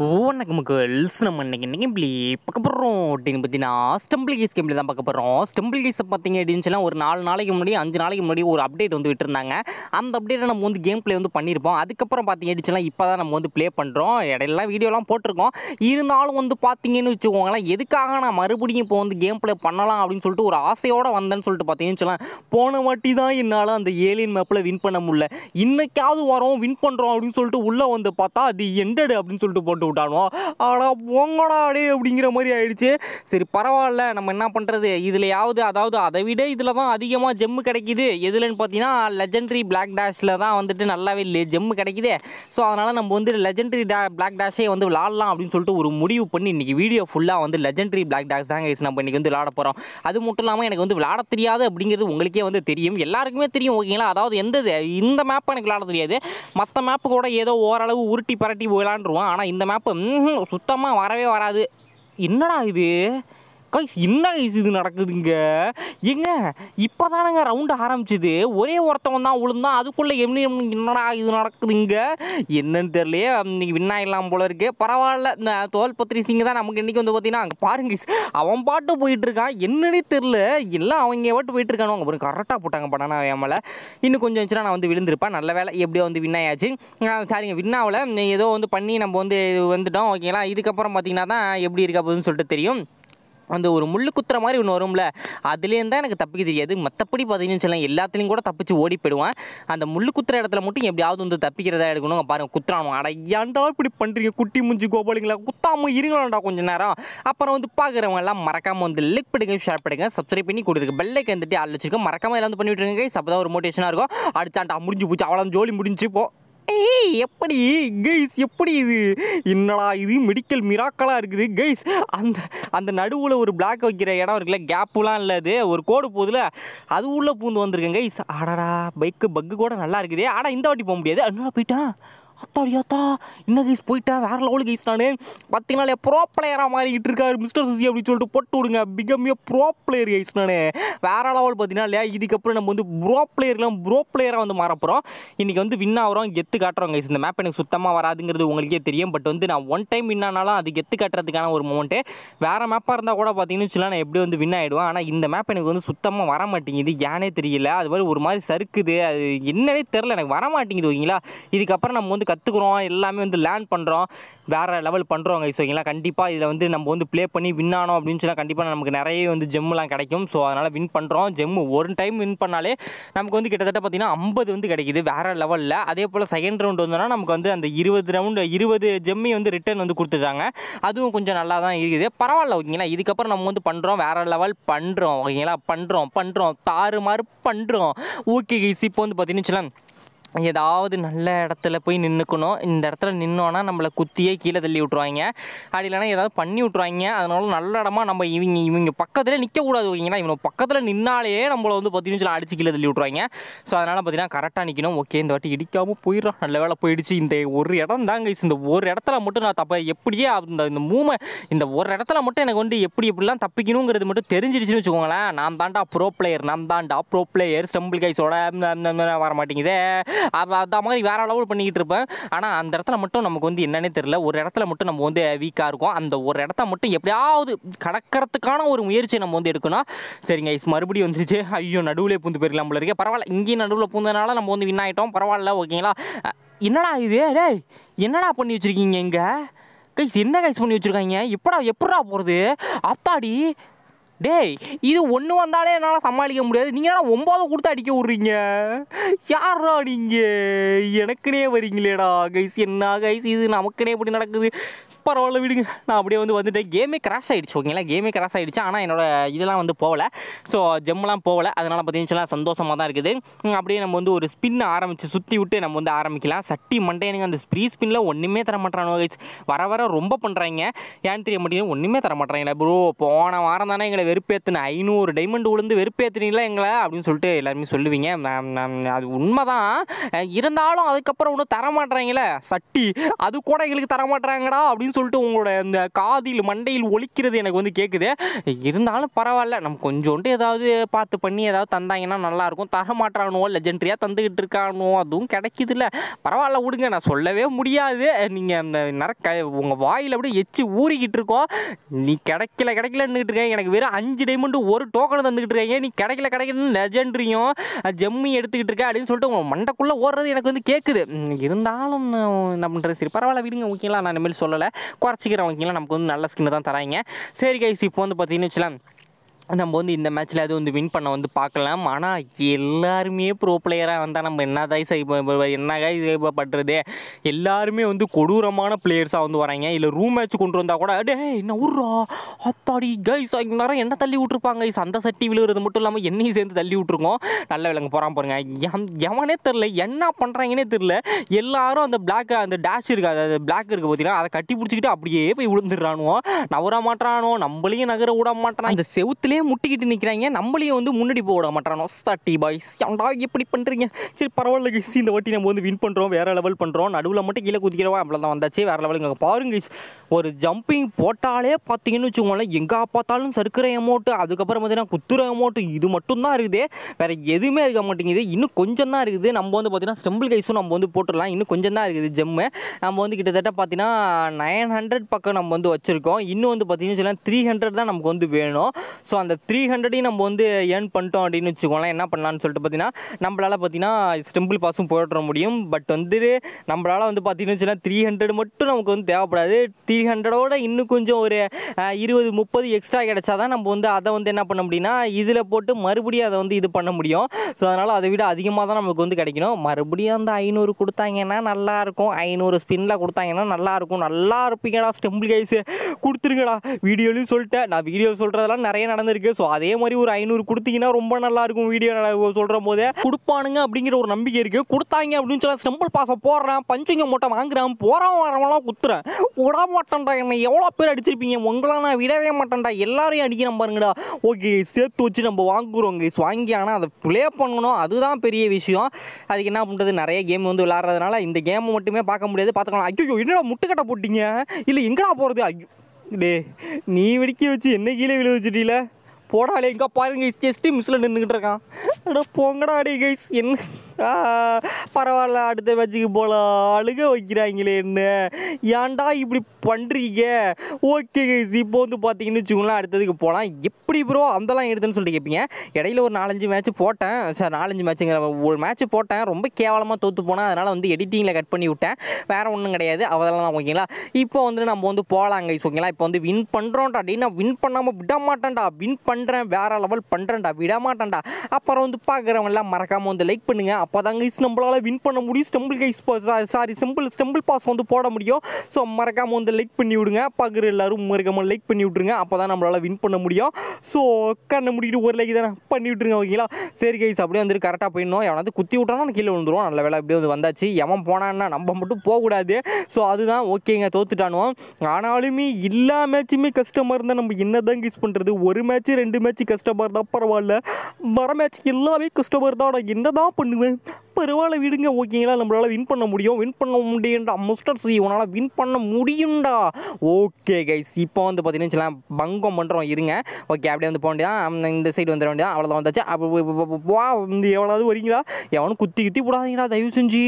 வணக்கம் கேர்ள்ஸ் நம்ம இன்றைக்கி இன்றைக்கி இப்படி பார்க்க போகிறோம் அப்படின்னு பார்த்தீங்கன்னா ஸ்டெம்பிள் கேஸ் கேம்பில் தான் பார்க்க போகிறோம் ஸ்டெம்பிள் கேஸ் பார்த்தீங்க அப்படின்னு சொன்னால் ஒரு நாலு நாளைக்கு முன்னாடி அஞ்சு நாளைக்கு முன்னாடி ஒரு அப்டேட் வந்து விட்டுருந்தாங்க அந்த அப்டேட்டை நம்ம வந்து கேம் பிளே வந்து பண்ணியிருப்போம் அதுக்கப்புறம் பார்த்திங்க அப்படின்னு சொன்னால் இப்போ தான் நம்ம வந்து ப்ளே பண்ணுறோம் இடையெல்லாம் வீடியோலாம் போட்டிருக்கோம் இருந்தாலும் வந்து பார்த்தீங்கன்னு வச்சுக்கோங்களேன் எதுக்காக நான் மறுபடியும் இப்போ வந்து கேம் பிளே பண்ணலாம் அப்படின்னு சொல்லிட்டு ஒரு ஆசையோடு வந்தேன்னு சொல்லிட்டு பார்த்தீங்கன்னு சொல்லலாம் போன வாட்டி தான் என்னால் அந்த ஏலியன் மேப்பில் வின் பண்ண முடியல இன்றைக்காவது வரோம் வின் பண்ணுறோம் அப்படின்னு சொல்லிட்டு உள்ளே வந்து பார்த்தா அது எண்டடு அப்படின்னு சொல்லிட்டு போட்டு போட்டு விட்டானோ ஆனா பொங்கடாடே அப்படிங்கிற மாதிரி ஆயிடுச்சு சரி பரவாயில்ல நம்ம என்ன பண்ணுறது யாவது அதாவது அதை விட இதில் தான் அதிகமாக ஜெம்மு கிடைக்கிது எதுலன்னு பார்த்தீங்கன்னா லெஜெண்ட்ரி பிளாக் டேஷ்ல தான் வந்துட்டு நல்லாவே ஜெம்மு கிடைக்கிது ஸோ அதனால் நம்ம வந்து லெஜெண்ட்ரி டே பிளாக் டேஷே வந்து விளாட்லாம் அப்படின்னு சொல்லிட்டு ஒரு முடிவு பண்ணி இன்றைக்கி வீடியோ ஃபுல்லாக வந்து லெஜெண்ட்ரி பிளாக் டேஷ் தான் நம்ம இன்னைக்கு வந்து விளாட போகிறோம் அது மட்டும் இல்லாமல் எனக்கு வந்து விளாட தெரியாது அப்படிங்கிறது உங்களுக்கே வந்து தெரியும் எல்லாருக்குமே தெரியும் ஓகேங்களா அதாவது எந்த இந்த மேப் எனக்கு விளாட தெரியாது மற்ற மேப்பு கூட ஏதோ ஓரளவு உருட்டி பரட்டி விளாண்டுருவோம் ஆனால் இந்த மேப் மேப்பு சுத்தமாக வரவே வராது என்னடா இது கைஸ் என்ன கைஸ் இது நடக்குதுங்க எங்க இப்போ தானங்க ரவுண்டு ஆரம்பிச்சுது ஒரே ஒருத்தவன் தான் விழுந்தான் அதுக்குள்ளே எம்னி என்னடா இது நடக்குதுங்க என்னன்னு தெரியலையே இன்னைக்கு வின்னா இல்லாமல் போல இருக்கு பரவாயில்ல இந்த தோல் பத்திரி சிங்க தான் நமக்கு இன்றைக்கி வந்து பார்த்தீங்கன்னா அங்கே பாருங்க அவன் பாட்டு போயிட்டுருக்கான் என்னன்னே தெரில எல்லாம் அவங்க பாட்டு போயிட்டுருக்கானு அவங்க கரெக்டாக போட்டாங்க படம் என் மேலே இன்னும் கொஞ்சம் வச்சுனா நான் வந்து விழுந்திருப்பேன் நல்ல வேலை எப்படியோ வந்து வின்னாயாச்சு சாரிங்க வின்னாவில் ஏதோ வந்து பண்ணி நம்ம வந்து வந்துட்டோம் ஓகேங்களா இதுக்கப்புறம் பார்த்தீங்கன்னா தான் எப்படி இருக்கா போதுன்னு சொல்லிட்டு தெரியும் அந்த ஒரு முள்ளு குத்துற மாதிரி ஒன்று வரும்ல அதுலேருந்து தான் எனக்கு தப்பிக்க தெரியாது மற்றபடி பார்த்தீங்கன்னு சொல்லலாம் எல்லாத்துலேயும் கூட தப்பிச்சு ஓடி போயிடுவேன் அந்த முள்ளு குத்துற இடத்துல மட்டும் எப்படியாவது வந்து தப்பிக்கிறதா எடுக்கணும் பாருங்கள் குத்துறானோ அடையாண்டா இப்படி பண்ணுறீங்க குட்டி முஞ்சி கோபாலிங்களா குத்தாமல் இருங்களாண்டா கொஞ்சம் நேரம் அப்புறம் வந்து பார்க்குறவங்கலாம் மறக்காமல் வந்து லைக் பண்ணுங்க ஷேர் பண்ணுங்க சப்ஸ்கிரைப் பண்ணி கொடுத்துருக்கு பெல்லைக்கு வந்துட்டு ஆள் வச்சிருக்கோம் மறக்காமல் எல்லாம் வந்து பண்ணிவிட்டுருங்க கைஸ் அப்போ தான் ஒரு மோட்டிவேஷனாக இருக்கும் அடிச்சாண்டா முடிஞ்சு போச்சு அவ்வளோ ஜோலி முடிஞ்சு போ ஏய் எப்படி கைஸ் எப்படி இது என்னடா இது மெடிக்கல் மிராக்கலாக இருக்குது கைஸ் அந்த அந்த நடுவில் ஒரு பிளாக் வைக்கிற இடம் இருக்குல்ல கேப்புலாம் இல்லை அது ஒரு கோடு போகுதுல அது உள்ளே பூந்து வந்திருக்கேன் கைஸ் அடடா பைக்கு பக்கு கூட நல்லா இருக்குது ஆனால் இந்த வாட்டி போக முடியாது அதனால போயிட்டான் அத்தாடியாத்தா என்ன கைஸ் போயிட்டேன் வேற லெவலுக்கு கைஸ் நான் பார்த்தீங்கன்னா ப்ரோ பிளேயராக மாறிக்கிட்டு இருக்காரு மிஸ்டர் சுசி அப்படின்னு சொல்லிட்டு போட்டு விடுங்க பிகமிய ப்ரோ பிளேயர் கைஸ் நான் வேற லெவல் பார்த்தீங்கன்னா இல்லையா இதுக்கப்புறம் நம்ம வந்து ப்ரோ பிளேயர்லாம் ப்ரோ பிளேயராக வந்து மாறப்போகிறோம் இன்றைக்கி வந்து வின் ஆகிறோம் கெத்து காட்டுறோம் கைஸ் இந்த மேப் எனக்கு சுத்தமாக வராதுங்கிறது உங்களுக்கே தெரியும் பட் வந்து நான் ஒன் டைம் வின் ஆனாலும் அது கெத்து காட்டுறதுக்கான ஒரு மூமெண்ட்டு வேறு மேப்பாக இருந்தால் கூட பார்த்தீங்கன்னு வச்சுலாம் நான் எப்படி வந்து வின் ஆகிடுவேன் ஆனால் இந்த மேப் எனக்கு வந்து சுத்தமாக வர மாட்டேங்குது ஏனே தெரியல அது மாதிரி ஒரு மாதிரி சறுக்குது அது என்னன்னே தெரில எனக்கு வர மாட்டேங்குது ஓகேங்களா இதுக்கப்புறம் நம்ம வந்து கற்றுக்குறோம் எல்லாமே வந்து லேர்ன் பண்ணுறோம் வேறு லெவல் பண்ணுறோம் கைஸ் ஓகேங்களா கண்டிப்பாக இதில் வந்து நம்ம வந்து ப்ளே பண்ணி வின் ஆனோம் அப்படின்னு சொன்னால் கண்டிப்பாக நமக்கு நிறைய வந்து ஜெம்முலாம் கிடைக்கும் ஸோ அதனால் வின் பண்ணுறோம் ஜெம்மு ஒரு டைம் வின் பண்ணாலே நமக்கு வந்து கிட்டத்தட்ட பார்த்திங்கன்னா ஐம்பது வந்து கிடைக்கிது வேறு லெவலில் அதே போல் செகண்ட் ரவுண்ட் வந்தோன்னா நமக்கு வந்து அந்த இருபது ரவுண்டு இருபது ஜெம்மி வந்து ரிட்டர்ன் வந்து கொடுத்துருக்காங்க அதுவும் கொஞ்சம் நல்லா தான் இருக்குது பரவாயில்ல ஓகேங்களா இதுக்கப்புறம் நம்ம வந்து பண்ணுறோம் வேறு லெவல் பண்ணுறோம் ஓகேங்களா பண்ணுறோம் பண்ணுறோம் தாறுமாறு பண்ணுறோம் ஓகே கைஸ் இப்போ வந்து பார்த்தீங்கன்னு ஏதாவது நல்ல இடத்துல போய் நின்றுக்கணும் இந்த இடத்துல நின்னோன்னா நம்மளை குத்தியே கீழே தள்ளி விட்ருவாங்க அப்படி இல்லைனா ஏதாவது பண்ணி விட்ருவாங்க அதனால நல்ல இடமா நம்ம இவங்க இவங்க பக்கத்தில் நிற்கக்கூடாது ஓகேங்களா இவங்க பக்கத்தில் நின்னாலே நம்மளை வந்து பார்த்தீங்கன்னு நிமிஷம் அடிச்சு கீழே தள்ளி விட்ருவாங்க ஸோ அதனால் பார்த்தீங்கன்னா கரெக்டாக நிற்கணும் ஓகே இந்த வாட்டி இடிக்காமல் போயிடும் நல்ல வேலை போயிடுச்சு இந்த ஒரு இடம் தாங்க இந்த ஒரு இடத்துல மட்டும் நான் தப்ப எப்படியே இந்த மூமை இந்த ஒரு இடத்துல மட்டும் எனக்கு வந்து எப்படி எப்படிலாம் தப்பிக்கணுங்கிறது மட்டும் தெரிஞ்சிருச்சுன்னு வச்சுக்கோங்களேன் நான் தாண்டா ப்ரோ பிளேயர் நான் தாண்டா ப்ரோ பிளேயர் ஸ்டம்பிள் கைஸோட வர மாட்டேங்குதே அந்த மாதிரி வேற அளவு பண்ணிக்கிட்டு இருப்பேன் ஆனால் அந்த இடத்துல மட்டும் நமக்கு வந்து என்னன்னே தெரியல ஒரு இடத்துல மட்டும் நம்ம வந்து வீக்காக இருக்கும் அந்த ஒரு இடத்த மட்டும் எப்படியாவது கடக்கிறதுக்கான ஒரு முயற்சி நம்ம வந்து எடுக்கணும் சரிங்க ஐஸ் மறுபடியும் வந்துருச்சு ஐயோ நடுவில் பூந்து போயிருக்கலாம் போல இருக்கே பரவாயில்ல இங்கேயும் நடுவில் பூந்ததுனால நம்ம வந்து வின் ஆகிட்டோம் பரவாயில்ல ஓகேங்களா என்னடா இது டேய் என்னடா பண்ணி வச்சுருக்கீங்க இங்கே கைஸ் என்ன கைஸ் பண்ணி வச்சுருக்காங்க எப்படா எப்படா போகிறது அப்பாடி டேய் இது ஒன்று வந்தாலே என்னால் சமாளிக்க முடியாது நீங்கள் ஒம்பது கொடுத்து அடிக்க விட்றீங்க யாரா நீங்கள் எனக்குனே வரீங்களேடா கைஸ் என்ன கைஸ் இது நமக்குனே இப்படி நடக்குது பரவாயில்ல விடுங்க நான் அப்படியே வந்து வந்துட்டேன் கேமே கிராஷ் ஆகிடுச்சு ஓகேங்களா கேமே கிராஷ் ஆகிடுச்சு ஆனால் என்னோடய இதெல்லாம் வந்து போகலை ஸோ ஜெம்லாம் போகலை அதனால் பார்த்தீங்கன்னா சந்தோஷமாக தான் இருக்குது அப்படியே நம்ம வந்து ஒரு ஸ்பின் ஆரம்பித்து சுற்றி விட்டு நம்ம வந்து ஆரம்பிக்கலாம் சட்டி மண்டே அந்த ஸ்ப்ரீ ஸ்பின்ல ஒன்றுமே தர மாட்டேறாங்க வர வர ரொம்ப பண்ணுறாங்க ஏன்னு தெரிய மாட்டேங்குது ஒன்றுமே தர மாட்டேறாங்க ப்ரோ போன வாரம் தானே எங்களை வெறுப்பேற்றின ஐநூறு டைமண்ட் விழுந்து வெறுப்பேற்றினீங்களா எங்களை அப்படின்னு சொல்லிட்டு எல்லாருமே சொல்லுவீங்க அது உண்மை தான் இருந்தாலும் அதுக்கப்புறம் ஒன்றும் தர மாட்டேறாங்களே சட்டி அது கூட எங்களுக்கு தர மாட்டேறாங்கடா அப்படின்னு சொல்லிட்டு உங்களோட இந்த காதில் மண்டையில் ஒழிக்கிறது எனக்கு வந்து கேட்குது இருந்தாலும் பரவாயில்ல நம்ம கொஞ்சோண்டு ஏதாவது பார்த்து பண்ணி ஏதாவது தந்தாங்கன்னா நல்லாயிருக்கும் தர மாட்டானோ லெஜெண்ட்ரியாக தந்துக்கிட்டு இருக்கானோ அதுவும் கிடைக்கிது இல்லை பரவாயில்ல விடுங்க நான் சொல்லவே முடியாது நீங்கள் அந்த நரக்க உங்கள் வாயில் அப்படியே எச்சு ஊறிக்கிட்டு இருக்கோம் நீ கிடைக்கல கிடைக்கலன்னுக்கிட்டு இருக்கேன் எனக்கு வெறும் அஞ்சு டைமண்டு ஒரு டோக்கன் தந்துக்கிட்டு இருக்கேன் நீ கிடைக்கல கிடைக்கலன்னு லெஜெண்ட்ரியும் ஜம்மி எடுத்துக்கிட்டு இருக்கேன் அப்படின்னு சொல்லிட்டு உங்கள் மண்டைக்குள்ளே ஓடுறது எனக்கு வந்து கேட்குது இருந்தாலும் என்ன பண்ணுறது சரி பரவாயில்ல விடுங்க ஓகேங்களா நான் இனிமேல் சொல்லலை குறைச்சிக்கிறவங்களுக்குலாம் நமக்கு வந்து நல்ல ஸ்கின்னு தான் தராங்க சரி கைஸ் இப்போ வந்து பார்த்தீங்கன்னு வச்சுலாம் நம்ம வந்து இந்த மேட்ச்சில் அது வந்து வின் பண்ண வந்து பார்க்கலாம் ஆனால் எல்லாருமே ப்ரோ பிளேயராக வந்தால் நம்ம என்ன தான் இப்போ என்னக்கா இது இப்போ எல்லாருமே வந்து கொடூரமான பிளேயர்ஸாக வந்து வராங்க இல்லை ரூம் மேட்ச் கொண்டு வந்தால் கூட அடே என்ன உர்றா அத்தாடி கைஸ் நேரம் என்ன தள்ளி விட்ருப்பாங்க கைஸ் அந்த சட்டி விழுகிறது மட்டும் இல்லாமல் என்னையும் சேர்ந்து தள்ளி விட்ருக்கோம் நல்ல விலங்கு போகிறான் பாருங்கள் எம் எவனே தெரில என்ன பண்ணுறாங்கன்னே தெரில எல்லாரும் அந்த பிளாக் அந்த டேஷ் இருக்குது அது பிளாக் இருக்குது பார்த்தீங்கன்னா அதை கட்டி பிடிச்சிக்கிட்டு அப்படியே போய் விழுந்துடுறானுவோம் நவர மாட்டானோ நம்மளையும் நகர விட மாட்டானோ அந்த செவுத்துலேயே அப்படியே முட்டிக்கிட்டு நிற்கிறாங்க நம்மளையும் வந்து முன்னாடி போட மாட்டானோ தட்டி பாய்ஸ் ஏன்டா எப்படி பண்ணுறீங்க சரி பரவாயில்ல கைஸ் இந்த வாட்டி நம்ம வந்து வின் பண்ணுறோம் வேறு லெவல் பண்ணுறோம் நடுவில் மட்டும் கீழே குதிக்கிறவா அப்படிலாம் வந்தாச்சு வேறு லெவலுங்க பாருங்க ஒரு ஜம்பிங் போட்டாலே பார்த்தீங்கன்னு வச்சுக்கோங்களேன் எங்கே பார்த்தாலும் சறுக்கிற அமௌண்ட்டு அதுக்கப்புறம் பார்த்தீங்கன்னா குத்துற அமௌண்ட்டு இது மட்டும் தான் இருக்குது வேறு எதுவுமே இருக்க மாட்டேங்குது இன்னும் கொஞ்சம் தான் இருக்குது நம்ம வந்து பார்த்தீங்கன்னா ஸ்டெம்பிள் கைஸும் நம்ம வந்து போட்டுடலாம் இன்னும் கொஞ்சம் தான் இருக்குது ஜெம்மு நம்ம வந்து கிட்டத்தட்ட பார்த்தீங்கன்னா நைன் ஹண்ட்ரட் பக்கம் நம்ம வந்து வச்சுருக்கோம் இன்னும் வந்து பார்த்தீங்கன்னு சொல்லலாம் த்ரீ ஹண்ட்ரட் தான் நமக்கு வந்து வேணும் ஸோ அந்த த்ரீ ஹண்ட்ரடையும் நம்ம வந்து ஏர்ன் பண்ணிட்டோம் அப்படின்னு வச்சுக்கோங்களேன் என்ன பண்ணலான்னு சொல்லிட்டு பார்த்தீங்கன்னா நம்மளால் பார்த்தீங்கன்னா ஸ்டெம்பிள் பாஸும் போயிட முடியும் பட் வந்து நம்மளால் வந்து பார்த்தீங்கன்னு வச்சுன்னா த்ரீ ஹண்ட்ரட் மட்டும் நமக்கு வந்து தேவைப்படாது த்ரீ ஹண்ட்ரடோட இன்னும் கொஞ்சம் ஒரு இருபது முப்பது எக்ஸ்ட்ரா கிடைச்சா தான் நம்ம வந்து அதை வந்து என்ன பண்ண முடியும்னா இதில் போட்டு மறுபடியும் அதை வந்து இது பண்ண முடியும் ஸோ அதனால் அதை விட அதிகமாக தான் நமக்கு வந்து கிடைக்கணும் மறுபடியும் அந்த ஐநூறு கொடுத்தாங்கன்னா நல்லாயிருக்கும் ஐநூறு ஸ்பின்னில் கொடுத்தாங்கன்னா நல்லாயிருக்கும் நல்லா இருப்பீங்கடா ஸ்டெம்பிள் கைஸு கொடுத்துருங்கடா வீடியோலையும் சொல்லிட்டேன் நான் வீடியோ சொல்கிறதெல்லாம் நிறைய நடந்துருக்கு இருக்கு ஸோ அதே மாதிரி ஒரு ஐநூறு கொடுத்தீங்கன்னா ரொம்ப நல்லா இருக்கும் வீடியோ சொல்கிற போதே கொடுப்பானுங்க அப்படிங்கிற ஒரு நம்பிக்கை இருக்குது கொடுத்தாங்க அப்படின்னு சொல்லி ஸ்டம்பிள் பாசம் போடுறேன் பஞ்சிங்க மூட்டை வாங்குறேன் போகிறவன் வரவெல்லாம் குத்துறேன் விட மாட்டேன்டா என்னை எவ்வளோ பேர் அடிச்சிருப்பீங்க உங்களாம் நான் விடவே மாட்டேன்டா எல்லாரையும் அடிக்கிற பாருங்கடா ஓகே சேர்த்து வச்சு நம்ம வாங்குறோம் கைஸ் வாங்கி ஆனால் அதை ப்ளே பண்ணணும் அதுதான் பெரிய விஷயம் அதுக்கு என்ன பண்ணுறது நிறைய கேம் வந்து விளாட்றதுனால இந்த கேமை மட்டுமே பார்க்க முடியாது பார்த்துக்கலாம் ஐயோ என்னடா முட்டுக்கட்டை போட்டிங்க இல்லை எங்கடா போகிறது ஐயோ டே நீ வெடிக்க வச்சு என்ன கீழே விழ வச்சுட்டீங்களே போடாலே எங்கே பாருங்க செஸ்ட்டு மிஸ்ஸில் நின்றுக்கிட்டு இருக்கான் அடா போங்கடா அடி கைஸ் என்ன பரவாயில்ல அடுத்த பேச்சுக்கு போகலாம் அழுக வைக்கிறாங்களே என்ன ஏன்டா இப்படி பண்ணுறீங்க ஓகே கைஸ் இப்போ வந்து பார்த்தீங்கன்னு வச்சுக்கோங்களேன் அடுத்ததுக்கு போகலாம் எப்படி ப்ரோ அந்தலாம் எடுத்துன்னு சொல்லிட்டு கேட்பீங்க இடையில ஒரு நாலஞ்சு மேட்ச் போட்டேன் சார் நாலஞ்சு மேட்ச்சுங்கிற ஒரு மேட்ச் போட்டேன் ரொம்ப கேவலமாக தோற்று போனேன் அதனால் வந்து எடிட்டிங்கில் கட் பண்ணி விட்டேன் வேறு ஒன்றும் கிடையாது அவதெல்லாம் ஓகேங்களா இப்போ வந்து நம்ம வந்து போகலாம் கைஸ் ஓகேங்களா இப்போ வந்து வின் பண்ணுறோம்டா அப்படின்னு நான் வின் பண்ணாமல் விட மாட்டேன்டா வின் பண்ணுறேன் வேறு லெவல் பண்ணுறேன்டா விட மாட்டேன்டா அப்புறம் வந்து பார்க்குறவங்கலாம் மறக்காமல் வந்து லைக் பண்ணுங்கள் அப்போ தான் கைஸ் நம்மளால் வின் பண்ண முடியும் Stumble Guys sorry simple Stumble pass வந்து போட முடியும் ஸோ மறக்காமல் வந்து லைக் பண்ணி விடுங்க பார்க்குற எல்லோரும் மறக்காமல் லைக் பண்ணி விட்ருங்க அப்போ தான் நம்மளால் வின் பண்ண முடியும் ஸோ கண்ணை முடிக்கிட்டு ஒரு லைக் தானே பண்ணி விட்ருங்க ஓகேங்களா சரி கைஸ் அப்படியே வந்துட்டு கரெக்டாக போயிடணும் எவனாவது குத்தி விட்டானா கீழே விழுந்துருவோம் நல்ல வேலை அப்படியே வந்து வந்தாச்சு எவன் போனான்னா நம்ம மட்டும் போகக்கூடாது ஸோ அதுதான் ஓகேங்க தோத்துட்டானுவோம் ஆனாலுமே எல்லா மேட்சுமே கஸ்டமர் இருந்தால் நம்ம என்ன தான் பண்ணுறது ஒரு மேட்ச்சு ரெண்டு மேட்ச்சு கஸ்டமர் இருந்தால் பரவாயில்ல வர மேட்ச் எல்லாமே கஸ்டமர் தான் நான் என்ன தான் பண்ணுவேன் பரவாயில்ல விடுங்க ஓகேங்களா நம்மளால் வின் பண்ண முடியும் வின் பண்ண முடியும்டா மிஸ்டர் சி உனால் வின் பண்ண முடியும்டா ஓகே கைஸ் இப்போ வந்து பார்த்தீங்கன்னா பங்கம் பண்ணுறோம் இருங்க ஓகே அப்படியே வந்து போக வேண்டியதான் இந்த சைடு வந்துட வேண்டியதான் அவ்வளோதான் வந்தாச்சு அப்போ வா இந்த எவ்வளோது வரீங்களா எவனும் குத்தி குத்தி விடாதீங்களா தயவு செஞ்சு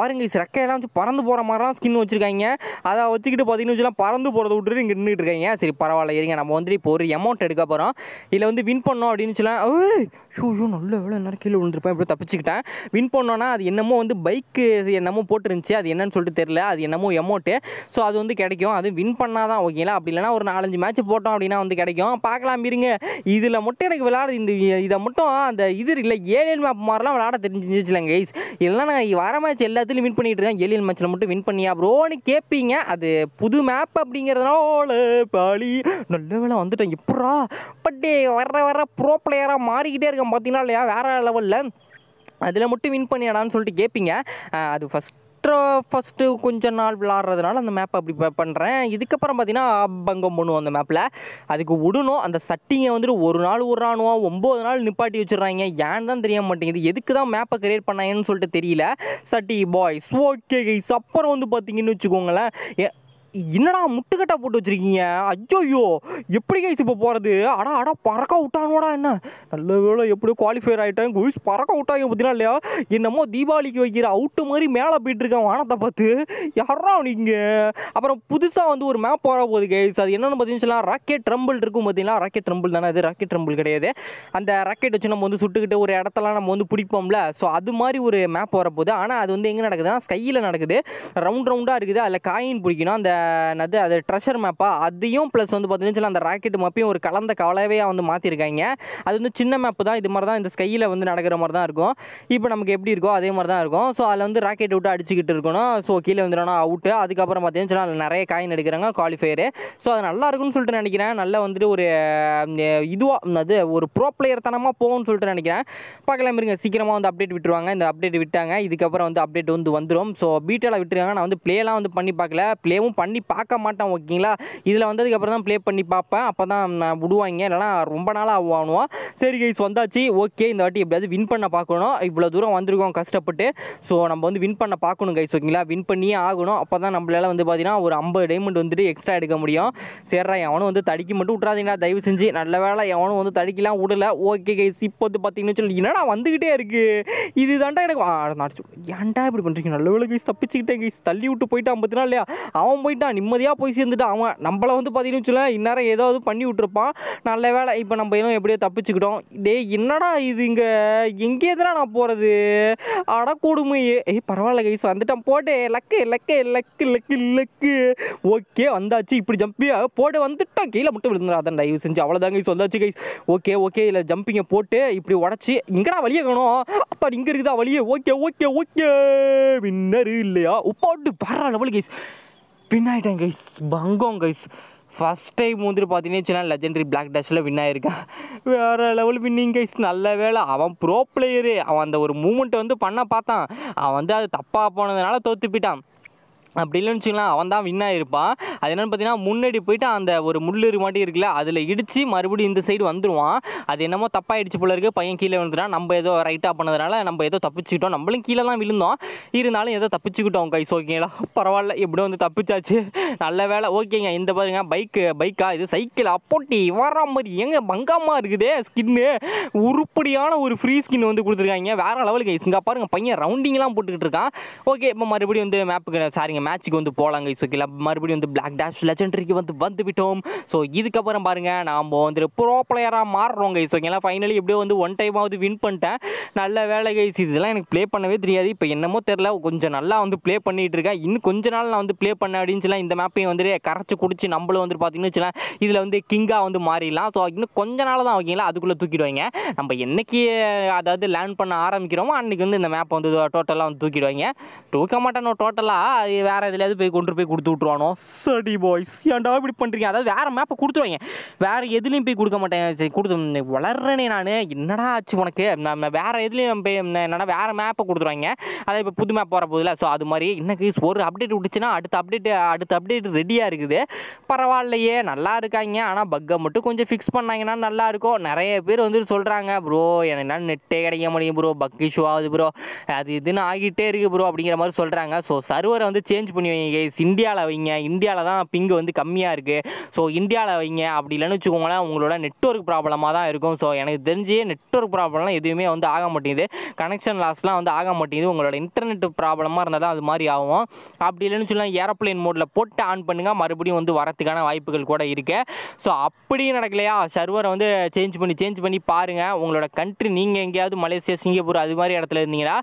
பாருங்க ரெக்கையெல்லாம் வச்சு பறந்து போகிற மாதிரிலாம் ஸ்கின் வச்சுருக்காங்க அதை வச்சுக்கிட்டு பார்த்தீங்கன்னு வச்சுலாம் பறந்து போகிறத விட்டுட்டு இங்கே நின்றுட்டு இருக்காங்க சரி பரவாயில்ல இருங்க நம்ம வந்துட்டு இப்போ ஒரு அமௌண்ட் எடுக்க போகிறோம் இல்லை வந்து வின் பண்ணோம் அப்படின்னு சொல்லலாம் ஐயோ நல்ல வேலை நேரம் கீழே விழுந்துருப்பேன் இப்படி தப்பிச்சுக்கிட்டேன் வின் பண்ணுவோம் பண்ணோன்னா அது என்னமோ வந்து பைக்கு என்னமோ போட்டுருந்துச்சு அது என்னன்னு சொல்லிட்டு தெரில அது என்னமோ எமௌண்ட்டு ஸோ அது வந்து கிடைக்கும் அது வின் பண்ணால் தான் ஓகேங்களா அப்படி இல்லைனா ஒரு நாலஞ்சு மேட்ச் போட்டோம் அப்படின்னா வந்து கிடைக்கும் பார்க்கலாம் இருங்க இதில் மட்டும் எனக்கு விளாட இந்த இதை மட்டும் அந்த இது இல்லை ஏழியல் மேப் மாதிரிலாம் விளாட தெரிஞ்சிச்சுலங்க கைஸ் இல்லைனா நான் வர மேட்ச் எல்லாத்துலையும் வின் பண்ணிகிட்டு இருக்கேன் ஏழியல் மேட்ச்சில் மட்டும் வின் பண்ணியா ப்ரோன்னு கேட்பீங்க அது புது மேப் அப்படிங்கிறதுனால பாலி நல்ல வேலை வந்துட்டேன் எப்படா பட் வர்ற வர்ற ப்ரோ பிளேயராக மாறிக்கிட்டே இருக்கேன் பார்த்தீங்கன்னா இல்லையா வேறு லெவலில் அதில் மட்டும் வின் பண்ணியாடான்னு சொல்லிட்டு கேட்பீங்க அது ஃபஸ்ட் ஃபஸ்ட்டு கொஞ்ச நாள் விளாட்றதுனால அந்த மேப்பை அப்படி பண்ணுறேன் இதுக்கப்புறம் பார்த்தீங்கன்னா பங்கம் பண்ணுவோம் அந்த மேப்பில் அதுக்கு விடணும் அந்த சட்டிங்கை வந்துட்டு ஒரு நாள் விட்றானுவோ ஒம்பது நாள் நிப்பாட்டி வச்சுட்றாங்க ஏன்னு தான் தெரிய மாட்டேங்குது எதுக்கு தான் மேப்பை கிரியேட் பண்ணாங்கன்னு சொல்லிட்டு தெரியல சட்டி பாய்ஸ் ஓகே கைஸ் அப்புறம் வந்து பார்த்தீங்கன்னு வச்சுக்கோங்களேன் என்னடா முட்டுக்கட்டை போட்டு வச்சுருக்கீங்க ஐயோயோ எப்படி கைஸ் இப்போ போகிறது அடா அடா பறக்க விட்டானோடா என்ன நல்ல வேலை எப்படியோ குவாலிஃபையர் ஆகிட்டேன் குயிஸ் பறக்க விட்டாங்க பார்த்தீங்கன்னா இல்லையா என்னமோ தீபாவளிக்கு வைக்கிற அவுட்டு மாதிரி மேலே போயிட்டுருக்கேன் வானத்தை பார்த்து யாரா நீங்கள் அப்புறம் புதுசாக வந்து ஒரு மேப் போகிற போகுது கைஸ் அது என்னென்னு பார்த்தீங்கன்னா ராக்கெட் ட்ரம்பிள் இருக்கும் பார்த்தீங்கன்னா ராக்கெட் ட்ரம்பிள் தானே அது ராக்கெட் ட்ரம்பிள் கிடையாது அந்த ராக்கெட் வச்சு நம்ம வந்து சுட்டுக்கிட்டு ஒரு இடத்தெல்லாம் நம்ம வந்து பிடிப்போம்ல ஸோ அது மாதிரி ஒரு மேப் வரப்போகுது ஆனால் அது வந்து எங்கே நடக்குதுன்னா ஸ்கையில் நடக்குது ரவுண்ட் ரவுண்டாக இருக்குது அதில் காயின் பிடிக்கணும் அந்த என்னது அது ட்ரெஷர் மேப்பாக அதையும் ப்ளஸ் வந்து பார்த்தீங்கன்னா அந்த ராக்கெட் மேப்பையும் ஒரு கலந்த கவலையாக வந்து மாற்றிருக்காங்க அது வந்து சின்ன மேப்பு தான் இது மாதிரி தான் இந்த ஸ்கையில் வந்து நடக்கிற மாதிரி தான் இருக்கும் இப்போ நமக்கு எப்படி இருக்கோ அதே மாதிரி தான் இருக்கும் ஸோ அதில் வந்து ராக்கெட் விட்டு அடிச்சுக்கிட்டு இருக்கணும் ஸோ கீழே வந்துடணும் அவுட்டு அதுக்கப்புறம் பார்த்தீங்கன்னா அதில் நிறைய காயின் எடுக்கிறாங்க குவாலிஃபையரு ஸோ அது நல்லா இருக்கும்னு சொல்லிட்டு நினைக்கிறேன் நல்லா வந்துட்டு ஒரு இதுவாக அது ஒரு ப்ரோ பிளேயர் தனமாக போகும்னு சொல்லிட்டு நினைக்கிறேன் பார்க்கலாம் இருங்க சீக்கிரமாக வந்து அப்டேட் விட்டுருவாங்க இந்த அப்டேட் விட்டாங்க இதுக்கப்புறம் வந்து அப்டேட் வந்து வந்துடும் ஸோ பீட்டெல்லாம் விட்டுருக்காங்க நான் வந்து பிளேலாம் வந்து பண்ணி பார்க்கல ப்ளேவும் பண்ணி பண்ணி பார்க்க மாட்டேன் ஓகேங்களா இதில் வந்ததுக்கப்புறம் தான் ப்ளே பண்ணி பார்ப்பேன் அப்போ தான் நான் விடுவாங்க இல்லைனா ரொம்ப நாளாக ஆகணும் சரி கைஸ் வந்தாச்சு ஓகே இந்த வாட்டி எப்படியாவது வின் பண்ண பார்க்கணும் இவ்வளோ தூரம் வந்திருக்கோம் கஷ்டப்பட்டு ஸோ நம்ம வந்து வின் பண்ண பார்க்கணும் கைஸ் ஓகேங்களா வின் பண்ணியே ஆகணும் அப்போ தான் நம்மளால் வந்து பார்த்தீங்கன்னா ஒரு ஐம்பது டைமண்ட் வந்துட்டு எக்ஸ்ட்ரா எடுக்க முடியும் சரிடா எவனும் வந்து தடிக்க மட்டும் விட்றாதீங்களா தயவு செஞ்சு நல்ல வேலை எவனும் வந்து தடிக்கலாம் விடல ஓகே கைஸ் இப்போ வந்து பார்த்தீங்கன்னு சொல்லி என்னடா வந்துக்கிட்டே இருக்குது இது தாண்டா எனக்கு ஏன்டா இப்படி பண்ணுறீங்க நல்ல வேலை கைஸ் தப்பிச்சுக்கிட்டேன் கைஸ் தள்ளி விட்டு போயிட்டான் பார்த்தீங்கன்னா இல்லையா அவன் போயிட்டு போயிட்டான் நிம்மதியாக போய் சேர்ந்துட்டான் அவன் நம்மளை வந்து பார்த்தீங்கன்னு வச்சுல இந்நேரம் ஏதாவது பண்ணி விட்டுருப்பான் நல்ல வேலை இப்போ நம்ம எல்லாம் எப்படியோ தப்பிச்சுக்கிட்டோம் டே என்னடா இது இங்கே எங்கே தான் நான் போகிறது அடக்கூடுமையே ஏய் பரவாயில்ல கைஸ் வந்துட்டான் போட்டு luck luck luck luck luck okay வந்தாச்சு இப்படி ஜம்பியா போட்டு வந்துட்டான் கீழே மட்டும் விழுந்துடாதான் டைவ் செஞ்சு அவ்வளோதாங்க கைஸ் வந்தாச்சு கைஸ் ஓகே ஓகே இல்லை ஜம்பிங்கை போட்டு இப்படி உடச்சி இங்கேடா வழியே காணும் அப்பா இங்கே இருக்குதா வழியே ஓகே ஓகே ஓகே வின்னர் இல்லையா உப்பாட்டு பரவாயில்ல கைஸ் வின் ஆகிட்டேன் கைஸ் பங்கோங் கைஸ் ஃபஸ்ட் டைம் வந்துட்டு பார்த்தீங்கன்னா வச்சுன்னா லெஜெண்டரி பிளாக் டேஷில் வின் ஆயிருக்கேன் வேறு லெவல் வின்னிங் கைஸ் நல்ல வேலை அவன் ப்ரோ பிளேயரு அவன் அந்த ஒரு மூமெண்ட்டை வந்து பண்ண பார்த்தான் அவன் வந்து அது தப்பாக போனதுனால தோற்று போயிட்டான் அப்படி இல்லைன்னு வச்சுக்கலாம் அவன் தான் வின் ஆகிருப்பான் அது என்னென்னு பார்த்தீங்கன்னா முன்னாடி போயிட்டு அந்த ஒரு முள்ளு மாட்டி இருக்குல்ல அதில் இடித்து மறுபடியும் இந்த சைடு வந்துடுவான் அது என்னமோ தப்பாகிடுச்சு போல இருக்குது பையன் கீழே விழுந்துட்டான் நம்ம ஏதோ ரைட்டாக பண்ணதுனால நம்ம ஏதோ தப்பிச்சுக்கிட்டோம் நம்மளும் கீழே தான் விழுந்தோம் இருந்தாலும் ஏதோ தப்பிச்சுக்கிட்டோம் கைஸ் ஓகேங்களா பரவாயில்ல எப்படி வந்து தப்பிச்சாச்சு நல்ல வேலை ஓகேங்க இந்த பாருங்க பைக்கு பைக்கா இது சைக்கிள் அப்போட்டி வர மாதிரி எங்க பங்காமா இருக்குது ஸ்கின்னு உருப்படியான ஒரு ஃப்ரீ ஸ்கின் வந்து கொடுத்துருக்காங்க வேறு லெவலுக்கு இங்கே பாருங்கள் பையன் ரவுண்டிங்லாம் போட்டுக்கிட்டு இருக்கான் ஓகே இப்போ மறுபடியும் வந்து மேப்புக்கு சாரிங்க மேட்சுக்கு மேட்ச்சுக்கு வந்து போகலாங்க கைஸ் ஓகேங்களா மறுபடியும் வந்து பிளாக் டேஷ் லெஜண்டரிக்கு வந்து வந்துவிட்டோம் ஸோ இதுக்கப்புறம் பாருங்கள் நாம் வந்து ப்ரோ பிளேயராக மாறுறோம் கைஸ் ஓகேங்களா ஃபைனலி எப்படியோ வந்து ஒன் டைமாவது வின் பண்ணிட்டேன் நல்ல வேலை கைஸ் இதெல்லாம் எனக்கு ப்ளே பண்ணவே தெரியாது இப்போ என்னமோ தெரில கொஞ்சம் நல்லா வந்து ப்ளே பண்ணிகிட்டு இருக்கேன் இன்னும் கொஞ்ச நாள் நான் வந்து ப்ளே பண்ண அப்படின்னு சொல்லலாம் இந்த மேப்பையும் வந்துட்டு கரைச்சி குடிச்சு நம்மளும் வந்து பார்த்தீங்கன்னு வச்சுக்கலாம் இதில் வந்து கிங்காக வந்து மாறிடலாம் ஸோ இன்னும் கொஞ்ச நாள் தான் ஓகேங்களா அதுக்குள்ளே தூக்கிடுவாங்க நம்ம என்னைக்கு அதாவது லேர்ன் பண்ண ஆரம்பிக்கிறோமோ அன்றைக்கி வந்து இந்த மேப்பை வந்து டோட்டலாக வந்து தூக்கிடுவாங்க தூக்க மாட்டேன் டோட்டலாக வேறு எதுலையாவது போய் கொண்டு போய் கொடுத்து விட்ருவானோ சடி பாய்ஸ் ஏன்டா இப்படி பண்ணுறீங்க அதாவது வேறு மேப்பை கொடுத்துருவாங்க வேறு எதுலேயும் போய் கொடுக்க மாட்டேன் சரி கொடுத்து வளர்றேனே நான் என்னடா ஆச்சு உனக்கு நம்ம வேறு எதுலேயும் போய் என்னடா வேறு மேப்பை கொடுத்துருவாங்க அதாவது இப்போ புது மேப் போகிற போதில் ஸோ அது மாதிரி இன்னைக்கு ஒரு அப்டேட் விட்டுச்சுன்னா அடுத்த அப்டேட் அடுத்த அப்டேட் ரெடியாக இருக்குது பரவாயில்லையே நல்லா இருக்காங்க ஆனால் பக்கை மட்டும் கொஞ்சம் ஃபிக்ஸ் பண்ணாங்கன்னா நல்லாயிருக்கும் நிறைய பேர் வந்துட்டு சொல்கிறாங்க ப்ரோ எனக்கு நெட்டே கிடைக்க முடியும் ப்ரோ பக் இஷ்யூ ஆகுது ப்ரோ அது இதுன்னு ஆகிட்டே இருக்குது ப்ரோ அப்படிங்கிற மாதிரி சொல்கிறாங்க ஸோ சர்வரை வந்து சேஞ்ச் சேஞ்ச் பண்ணி வைங்க கேஸ் இந்தியாவில் வைங்க இந்தியாவில் தான் பிங்கு வந்து கம்மியாக இருக்குது ஸோ இந்தியாவில் வைங்க அப்படி இல்லைன்னு வச்சுக்கோங்களேன் உங்களோட நெட்ஒர்க் ப்ராப்ளமாக தான் இருக்கும் ஸோ எனக்கு தெரிஞ்சு நெட்ஒர்க் ப்ராப்ளம்லாம் எதுவுமே வந்து ஆக மாட்டேங்குது கனெக்ஷன் லாஸ்லாம் வந்து ஆக மாட்டேங்குது உங்களோட இன்டர்நெட் ப்ராப்ளமாக இருந்தால் தான் அது மாதிரி ஆகும் அப்படி இல்லைன்னு சொல்லலாம் ஏரோப்ளைன் மோடில் போட்டு ஆன் பண்ணுங்கள் மறுபடியும் வந்து வரத்துக்கான வாய்ப்புகள் கூட இருக்குது ஸோ அப்படியும் நடக்கலையா சர்வரை வந்து சேஞ்ச் பண்ணி சேஞ்ச் பண்ணி பாருங்கள் உங்களோட கண்ட்ரி நீங்கள் எங்கேயாவது மலேசியா சிங்கப்பூர் அது மாதிரி இடத்துல இருந்தீங்கன்னா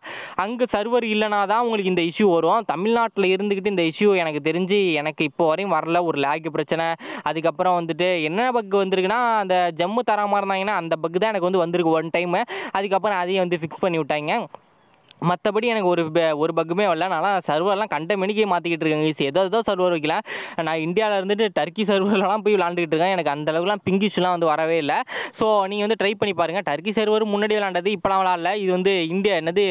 அங்கே சர்வர் இல்லைனா தான் உங்களுக்கு இந்த இஷ்யூ வரும் தமிழ்நாட்டில் இருந்து இருந்துக்கிட்டு இந்த இஷ்யூ எனக்கு தெரிஞ்சு எனக்கு இப்போ வரையும் வரல ஒரு லேக் பிரச்சனை அதுக்கப்புறம் வந்துட்டு என்ன பக் வந்திருக்குன்னா அந்த ஜம்மு தராமல் இருந்தாங்கன்னா அந்த பக் தான் எனக்கு வந்து வந்திருக்கு ஒன் டைமு அதுக்கப்புறம் அதையும் வந்து ஃபிக்ஸ் பண்ணி விட்டாங்க மற்றபடி எனக்கு ஒரு ஒரு பக்குமே வரல நான் சர்வர்லாம் கண்ட மணிக்கே மாற்றிக்கிட்டு இருக்கேன் ஈஸி ஏதோ ஏதோ சர்வர் வைக்கல நான் இந்தியாவில் இருந்துட்டு டர்க்கி சர்வர்லாம் போய் விளாண்டுக்கிட்டு இருக்கேன் எனக்கு அந்தளவுக்குலாம் பிங்கிஷ்லாம் வந்து வரவே இல்லை ஸோ நீங்கள் வந்து ட்ரை பண்ணி பாருங்கள் டர்க்கி சர்வர் முன்னாடி விளாண்டது இப்போலாம் விளாட்ல இது வந்து இந்தியா என்னது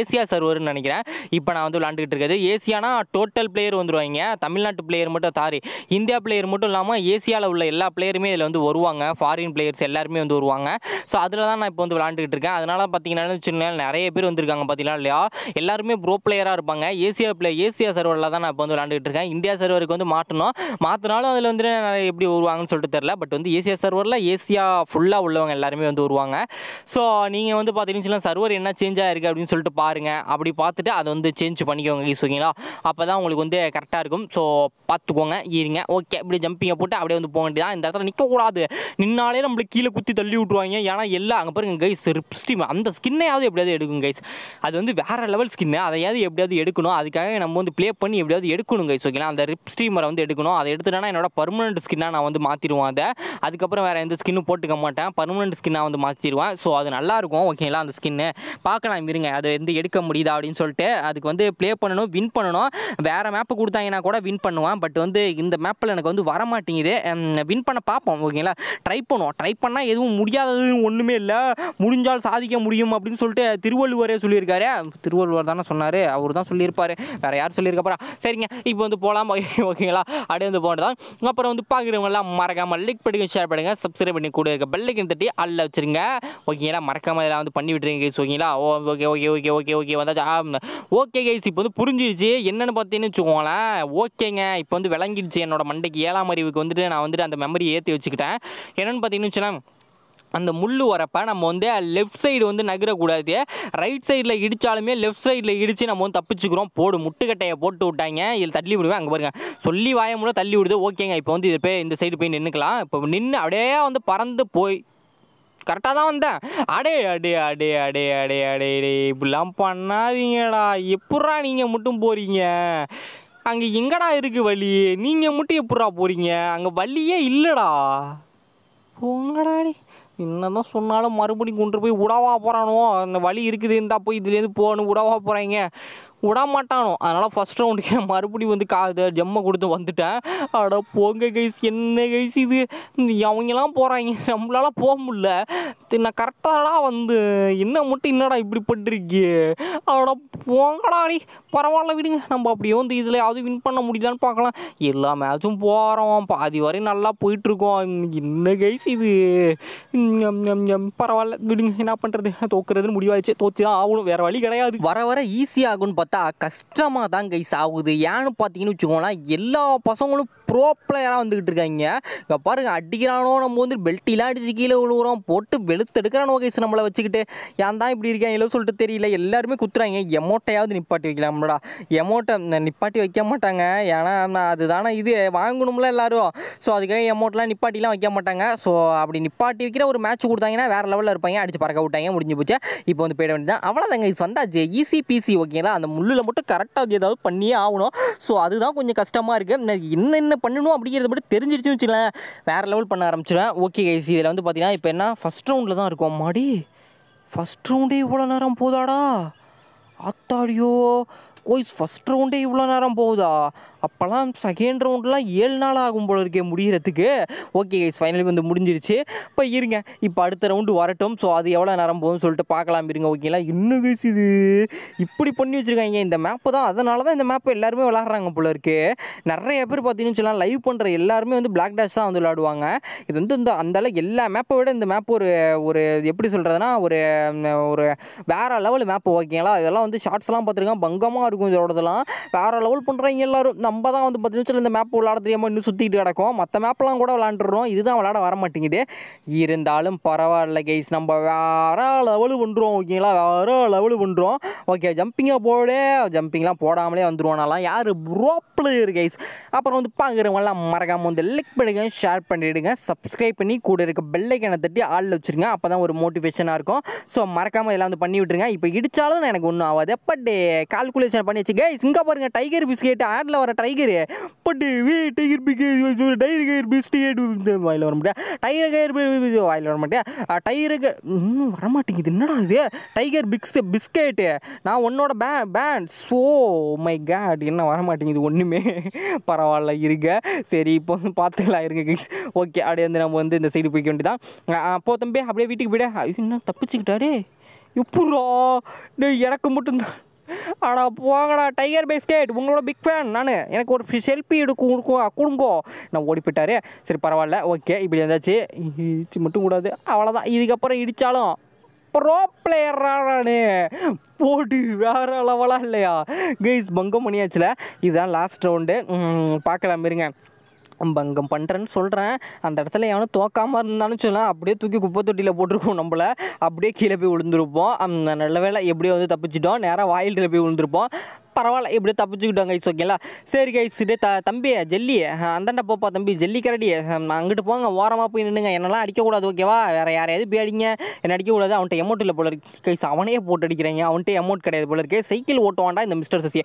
ஏசியா சர்வர்னு நினைக்கிறேன் இப்போ நான் வந்து விளாண்டுக்கிட்டு இருக்கிறது ஏசியானா டோட்டல் பிளேயர் வந்துடுவாங்க தமிழ்நாட்டு பிளேயர் மட்டும் சாரி இந்தியா பிளேயர் மட்டும் இல்லாமல் ஏசியாவில் உள்ள எல்லா பிளேயருமே இதில் வந்து வருவாங்க ஃபாரின் பிளேயர்ஸ் எல்லாருமே வந்து வருவாங்க ஸோ அதில் தான் நான் இப்போ வந்து விளாண்டுக்கிட்டு இருக்கேன் அதனால் பார்த்தீங்கன்னா நிறைய பேர் வந்திருக்காங்க பார்த்தீங்கன்னா பார்த்தீங்களா இல்லையா எல்லாருமே ப்ரோ பிளேயராக இருப்பாங்க ஏசியா பிளே ஏசியா சர்வரில் தான் நான் இப்போ வந்து விளாண்டுட்டு இருக்கேன் இந்தியா சர்வருக்கு வந்து மாற்றணும் மாற்றினாலும் அதில் வந்து எப்படி வருவாங்கன்னு சொல்லிட்டு தெரில பட் வந்து ஏசியா சர்வரில் ஏசியா ஃபுல்லாக உள்ளவங்க எல்லாருமே வந்து வருவாங்க ஸோ நீங்கள் வந்து பார்த்தீங்கன்னா சர்வர் என்ன சேஞ்ச் ஆகிருக்கு அப்படின்னு சொல்லிட்டு பாருங்கள் அப்படி பார்த்துட்டு அதை வந்து சேஞ்ச் பண்ணிக்கோங்க ஈஸ் ஓகேங்களா அப்போ தான் உங்களுக்கு வந்து கரெக்டாக இருக்கும் ஸோ பார்த்துக்கோங்க இருங்க ஓகே இப்படி ஜம்பிங்கை போட்டு அப்படியே வந்து போக வேண்டியதான் இந்த இடத்துல நிற்கக்கூடாது நின்னாலே நம்மளுக்கு கீழே குத்தி தள்ளி விட்ருவாங்க ஏன்னா எல்லாம் அங்கே பாருங்க கைஸ் ஸ்டீம் அந்த ஸ்கின்னையாவது எப்படியாவது எடுக்கும் கைஸ் அது வந்து வேறு லெவல் ஸ்கின்னு அதையாவது எப்படியாவது எடுக்கணும் அதுக்காக நம்ம வந்து ப்ளே பண்ணி எப்படியாவது எடுக்கணும் கைஸ் ஓகேங்களா அந்த ரிப் ஸ்டீமரை வந்து எடுக்கணும் அதை எடுத்துட்டேன்னா என்னோட பர்மனன்ட் ஸ்கின்னா நான் வந்து மாற்றிடுவேன் அதை அதுக்கப்புறம் வேற எந்த ஸ்கின்னும் போட்டுக்க மாட்டேன் பர்மனெண்ட் ஸ்கின்னாக வந்து மாற்றிடுவேன் ஸோ அது நல்லாயிருக்கும் ஓகேங்களா அந்த ஸ்கின்னு பார்க்கலாம் இருங்க அதை வந்து எடுக்க முடியுதா அப்படின்னு சொல்லிட்டு அதுக்கு வந்து ப்ளே பண்ணணும் வின் பண்ணணும் வேறு மேப் கொடுத்தாங்கன்னா கூட வின் பண்ணுவேன் பட் வந்து இந்த மேப்பில் எனக்கு வந்து வர மாட்டேங்குது வின் பண்ண பார்ப்போம் ஓகேங்களா ட்ரை பண்ணுவோம் ட்ரை பண்ணால் எதுவும் முடியாதது ஒன்றுமே இல்லை முடிஞ்சால் சாதிக்க முடியும் அப்படின்னு சொல்லிட்டு திருவள்ளுவரே சொல்லியிருக்காரு சொன்னார் திருவள்ளுவர் தானே சொன்னார் அவர் தான் சொல்லியிருப்பார் வேறு யார் சொல்லியிருக்க சரிங்க இப்போ வந்து போகலாம் ஓகேங்களா அப்படியே வந்து போனதான் அப்புறம் வந்து பார்க்குறவங்களாம் மறக்காமல் லைக் படிக்க ஷேர் பண்ணுங்கள் சப்ஸ்கிரைப் பண்ணி கூட இருக்க பெல்லைக்கன் தட்டி அல்ல வச்சுருங்க ஓகேங்களா மறக்காமல் இதெல்லாம் வந்து பண்ணி விட்டுருங்க கைஸ் ஓகேங்களா oh okay okay okay okay okay வந்தாச்சா ஓகே கைஸ் இப்போ வந்து புரிஞ்சிருச்சு என்னென்னு பார்த்தீங்கன்னு வச்சுக்கோங்களேன் ஓகேங்க இப்போ வந்து விளங்கிடுச்சு என்னோட மண்டைக்கு ஏழாம் அறிவுக்கு வந்துட்டு நான் வந்துட்டு அந்த மெமரி ஏற்றி வச்சுக்கிட்டேன் என்னென்னு பார்த்தீங்கன்னு வச்சுன்னா அந்த முள் வரப்போ நம்ம வந்து லெஃப்ட் சைடு வந்து நகரக்கூடாது ரைட் சைடில் இடித்தாலுமே லெஃப்ட் சைடில் இடித்து நம்ம வந்து தப்பிச்சுக்கிறோம் போடு முட்டுக்கட்டையை போட்டு விட்டாங்க இதில் தள்ளி விடுவேன் அங்கே பாருங்கள் சொல்லி வாயமுள்ள தள்ளி விடுது ஓகேங்க இப்போ வந்து இது போய் இந்த சைடு போய் நின்றுக்கலாம் இப்போ நின்று அப்படியே வந்து பறந்து போய் கரெக்டாக தான் வந்தேன் அடே அடே அடே அடே அடே அடே அடே இப்படிலாம் பண்ணாதீங்கடா எப்பட்றா நீங்கள் மட்டும் போகிறீங்க அங்கே எங்கடா இருக்குது வழி நீங்கள் மட்டும் எப்பட்றா போகிறீங்க அங்கே வழியே இல்லைடா போங்கடா என்னதான் சொன்னாலும் மறுபடியும் கொண்டு போய் உடவா போகிறானோ அந்த வழி இருக்குது இருந்தால் போய் இதுலேருந்து போகணும் உடவா போகிறாங்க விடமாட்டானோ அதனால் ஃபஸ்ட் ரவுண்டுக்கே மறுபடியும் வந்து கா இதை ஜெம்மை கொடுத்து வந்துட்டேன் அட போங்க கைஸ் என்ன கைஸ் இது அவங்கெல்லாம் போகிறாங்க நம்மளால போக முடில நான் கரெக்டாக வந்து என்ன மட்டும் என்னடா இப்படி பட்டிருக்கு அட போங்கடா நீ பரவாயில்ல விடுங்க நம்ம அப்படியே வந்து இதுலையாவது வின் பண்ண முடியலான்னு பார்க்கலாம் எல்லா மேட்சும் போகிறோம் பாதி வரையும் நல்லா போயிட்டுருக்கோம் என்ன கைஸ் இது பரவாயில்ல விடுங்க என்ன பண்ணுறது தோக்குறதுன்னு முடிவாயிடுச்சு தோற்றி தான் ஆகணும் வேறு வழி கிடையாது வர வர ஈஸியாகும்னு பார்த்து பார்த்தா கஷ்டமாக தான் கைஸ் ஆகுது ஏன்னு பார்த்தீங்கன்னு வச்சுக்கோங்களேன் எல்லா பசங்களும் ப்ரோ பிளேயராக வந்துக்கிட்டு இருக்காங்க இப்போ பாருங்கள் அடிக்கிறானோ நம்ம வந்து பெல்ட்டிலாம் அடித்து கீழே விழுவுறோம் போட்டு வெளுத்தெடுக்கிறானோ கைஸ் நம்மளை வச்சுக்கிட்டு ஏன் தான் இப்படி இருக்கேன் எவ்வளோ சொல்லிட்டு தெரியல எல்லாருமே குத்துறாங்க எமோட்டையாவது நிப்பாட்டி வைக்கலாம் நம்மளா எமோட்டை நிப்பாட்டி வைக்க மாட்டாங்க ஏன்னா அதுதானே இது வாங்கணும்ல எல்லோரும் ஸோ அதுக்காக எமோட்டெலாம் நிப்பாட்டிலாம் வைக்க மாட்டாங்க ஸோ அப்படி நிப்பாட்டி வைக்கிற ஒரு மேட்ச் கொடுத்தாங்கன்னா வேறு லெவலில் இருப்பாங்க அடிச்சு பறக்க விட்டாங்க முடிஞ்சு போச்சு இப்போ வந்து போயிட வேண்டியது அவ்வளோதாங்க இது வந்தாச்சு ஈசி பிசி ஓகேங்களா அந்த முள்ளில் மட்டும் கரெக்டாக ஏதாவது பண்ணியே ஆகணும் ஸோ அதுதான் கொஞ்சம் கஷ்டமாக இருக்குது என்ன என்ன பண்ணணும் அப்படிங்கிறத மட்டும் தெரிஞ்சிருச்சுன்னு வச்சுக்கலாம் வேறு லெவல் பண்ண ஆரம்பிச்சிடுவேன் ஓகே கைஸ் இதில் வந்து பார்த்தீங்கன்னா இப்போ என்ன ஃபஸ்ட் ரவுண்டில் தான் இருக்கும் மாடி ஃபஸ்ட் ரவுண்டே இவ்வளோ நேரம் போதாடா அத்தாடியோ கோய்ஸ் ஃபஸ்ட் ரவுண்டே இவ்வளோ நேரம் போகுதா அப்போல்லாம் செகண்ட் ரவுண்டெலாம் ஏழு நாள் ஆகும் போல இருக்கே முடிகிறதுக்கு ஓகே கைஸ் ஃபைனலி வந்து முடிஞ்சிருச்சு இப்போ இருங்க இப்போ அடுத்த ரவுண்டு வரட்டும் ஸோ அது எவ்வளோ நேரம் போகும்னு சொல்லிட்டு பார்க்கலாம் இருங்க ஓகேங்களா இன்னும் கைஸ் இது இப்படி பண்ணி வச்சுருக்காங்க இந்த மேப்பு தான் அதனால தான் இந்த மேப்பை எல்லாருமே விளாட்றாங்க போல இருக்கு நிறைய பேர் பார்த்தீங்கன்னு சொல்லலாம் லைவ் பண்ணுற எல்லாருமே வந்து பிளாக் டேஷ் தான் வந்து விளாடுவாங்க இது வந்து இந்த அந்தளவு எல்லா மேப்பை விட இந்த மேப் ஒரு ஒரு எப்படி சொல்கிறதுனா ஒரு ஒரு வேறு லெவல் மேப் ஓகேங்களா இதெல்லாம் வந்து ஷார்ட்ஸ்லாம் பார்த்துருக்கேன் பங்கமாக இருக்கும் இதோடதெல்லாம் வேறு லெவல் பண்ணுறாங்க எல்லோரும் நம்ம தான் வந்து பத்து நிமிஷத்தில் இந்த மேப் விளாட தெரியாமல் இன்னும் சுற்றிட்டு கிடக்கும் மற்ற மேப்லாம் கூட விளாண்டுடுறோம் இதுதான் விளாட வர மாட்டேங்குது இருந்தாலும் பரவாயில்ல கைஸ் நம்ம வேற லெவலு பண்ணுறோம் ஓகேங்களா வேற லெவலு பண்ணுறோம் ஓகே ஜம்பிங்காக போடு ஜம்பிங்லாம் போடாமலே வந்துடுவோம்னாலாம் யார் ப்ரோப்பில் இரு கைஸ் அப்புறம் வந்து பார்க்குறவங்களாம் மறக்காமல் வந்து லைக் பண்ணிடுங்க ஷேர் பண்ணிவிடுங்க சப்ஸ்கிரைப் பண்ணி கூட இருக்க பெல்லைக்கனை தட்டி ஆளில் வச்சுருங்க அப்போ தான் ஒரு மோட்டிவேஷனாக இருக்கும் ஸோ மறக்காமல் எல்லாம் வந்து பண்ணி விட்டுருங்க இப்போ இடித்தாலும் எனக்கு ஒன்றும் ஆகாது பட் கால்குலேஷன் eh, பண்ணி வச்சு கைஸ் இங்கே பாருங்கள் டைகர் பிஸ்கெட் ஆடில் வர டைகரு பட் வே டைகர் கயர் பிஸ்டிகேட் வாயில் வர மாட்டேன் டைகர் வாயில் வர மாட்டேன் வர மாட்டேங்குது என்னடா இது டைகர் பிக்ஸ் பிஸ்கெட்டு நான் உன்னோட பே பேண்ட் ஸோ மை கேட் என்ன வர மாட்டேங்குது ஒன்றுமே பரவாயில்ல இருங்க சரி இப்போ வந்து பார்த்துக்கலாம் இருங்க கிஸ் ஓகே அப்படியே வந்து நம்ம வந்து இந்த சைடு போய்க்க வேண்டியதான் போ தம்பி அப்படியே வீட்டுக்கு போய்டா இன்னும் தப்பிச்சுக்கிட்டாடே எப்படா எனக்கு மட்டும்தான் ஆனால் போங்கடா டைகர் பிஸ்கெட் உங்களோட பிக் ஃபேன் நான் எனக்கு ஒரு செல்ஃபி எடுக்கும் கொடுங்கோ நான் ஓடி போயிட்டாரு சரி பரவாயில்ல ஓகே இப்படி இருந்தாச்சு இடிச்சு மட்டும் கூடாது அவ்வளோதான் இதுக்கப்புறம் இடித்தாலும் ப்ரோ பிளேயரா போட்டு வேறு அளவெல்லாம் இல்லையா கைஸ் பங்கம் பண்ணியாச்சுல இதுதான் லாஸ்ட் ரவுண்டு பார்க்கலாம் இருங்க பங்கம் பண்ணுறேன்னு சொல்கிறேன் அந்த இடத்துல எவனும் தோக்காமல் இருந்தாலும் சொல்லலாம் அப்படியே தூக்கி குப்பை தொட்டியில் போட்டிருக்கோம் நம்மளை அப்படியே கீழே போய் விழுந்துருப்போம் அந்த நல்ல வேலை எப்படியோ வந்து தப்பிச்சிட்டோம் நேராக வாயிலில் போய் விழுந்துருப்போம் பரவாயில்ல இப்படி தப்பிச்சுக்கிட்டோம் கைஸ் ஓகேங்களா சரி கைஸ் டே த தம்பி ஜெல்லி அந்தாண்ட போப்பா தம்பி ஜெல்லி கரடி அங்கிட்டு போங்க ஓரமாக போய் நின்றுங்க என்னெல்லாம் அடிக்கக்கூடாது ஓகேவா வேறு யாரையாவது போய் அடிங்க என்ன அடிக்கக்கூடாது அவன்கிட்ட எமௌண்ட் இல்லை போல இருக்கு கைஸ் அவனே போட்டு அடிக்கிறீங்க அவன்கிட்ட எமௌண்ட் கிடையாது போல இருக்கே சைக்கிள் ஓட்டுவான்டா இந்த மிஸ்டர் சசி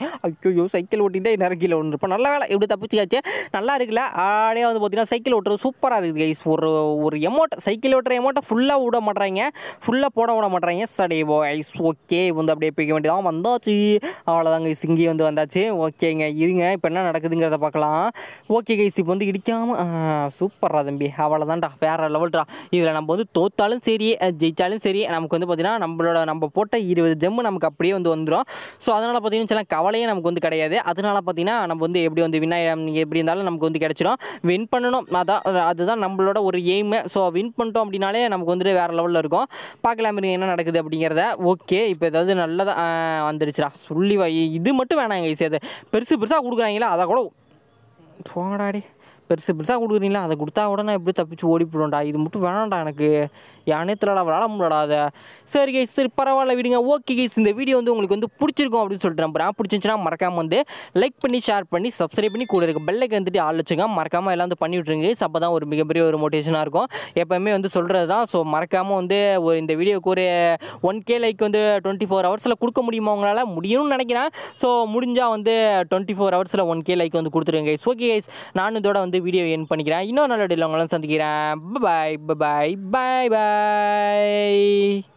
ஐயோ சைக்கிள் ஓட்டிகிட்டே நேரம் கீழே ஒன்று இருப்போம் நல்ல வேலை இப்படி தப்பிச்சுக்காச்சு நல்லா இருக்குல்ல ஆடையாக வந்து பார்த்தீங்கன்னா சைக்கிள் ஓட்டுறது சூப்பராக இருக்குது கைஸ் ஒரு ஒரு எமௌண்ட் சைக்கிள் ஓட்டுற எமௌண்ட்டை ஃபுல்லாக விட மாட்டுறாங்க ஃபுல்லாக போட விட மாட்டுறாங்க சடே ஐஸ் ஓகே வந்து அப்படியே போய்க்க வேண்டியதான் வந்தாச்சு அவ்வளோதாங்க சிங்கி வந்து வந்தாச்சு ஓகேங்க இருங்க இப்போ என்ன நடக்குதுங்கிறத பார்க்கலாம் ஓகே கைஸ் இப்போ வந்து இடிக்காமல் சூப்பர்ரா தம்பி அவ்வளோதான்டா வேறு லெவல்டா இதில் நம்ம வந்து தோத்தாலும் சரி ஜெயித்தாலும் சரி நமக்கு வந்து பார்த்திங்கன்னா நம்மளோட நம்ம போட்ட இருபது ஜம்மு நமக்கு அப்படியே வந்து வந்துடும் ஸோ அதனால் பார்த்திங்கன்னு சில கவலையே நமக்கு வந்து கிடையாது அதனால் பார்த்திங்கன்னா நம்ம வந்து எப்படி வந்து வினா எப்படி இருந்தாலும் நமக்கு வந்து கிடச்சிடும் வின் பண்ணணும் அதான் அதுதான் நம்மளோட ஒரு எய்மு ஸோ வின் பண்ணிட்டோம் அப்படின்னாலே நமக்கு வந்துட்டு வேறு லெவலில் இருக்கும் பார்க்கலாமே என்ன நடக்குது அப்படிங்கிறத ஓகே இப்போ ஏதாவது நல்லதாக வந்துடுச்சுடா சொல்லி இது இது மட்டும் வேணாம் எங்கள் ஈஸியாக பெருசு பெருசாக கொடுக்குறாங்களா அதை கூட போடாடி பெருசு பெருசாக கொடுக்குறீங்களா அதை கொடுத்தா உடனே எப்படி தப்பிச்சு ஓடி போடும்டா இது மட்டும் வேணாம்டா எனக்கு யானே திரடா விளாட முடியலடா அதை சரி கைஸ் சரி பரவாயில்ல விடுங்க ஓகே கைஸ் இந்த வீடியோ வந்து உங்களுக்கு வந்து பிடிச்சிருக்கும் அப்படின்னு சொல்லிட்டு நம்புறேன் பிடிச்சிருந்துச்சுன்னா மறக்காமல் வந்து லைக் பண்ணி ஷேர் பண்ணி சப்ஸ்கிரைப் பண்ணி கூட இருக்க பெல்லைக்கு வந்துட்டு ஆள் வச்சுங்க மறக்காமல் எல்லாம் வந்து பண்ணி விட்ருங்க அப்போ தான் ஒரு மிகப்பெரிய ஒரு மோட்டிவேஷனாக இருக்கும் எப்போவுமே வந்து சொல்கிறது தான் ஸோ மறக்காமல் வந்து ஒரு இந்த வீடியோக்கு ஒரு ஒன் கே லைக் வந்து டுவெண்ட்டி ஃபோர் ஹவர்ஸில் கொடுக்க முடியுமா உங்களால் முடியும்னு நினைக்கிறேன் ஸோ முடிஞ்சால் வந்து டுவெண்ட்டி ஃபோர் ஹவர்ஸில் ஒன் கே லைக் வந்து கொடுத்துருங்க கைஸ் ஓகே கைஸ் நான் இதோட வந்து வந்து வீடியோ என் பண்ணிக்கிறேன் இன்னும் நல்ல வீடியோ உங்களும் சந்திக்கிறேன் பாய் பாய் பாய் பாய்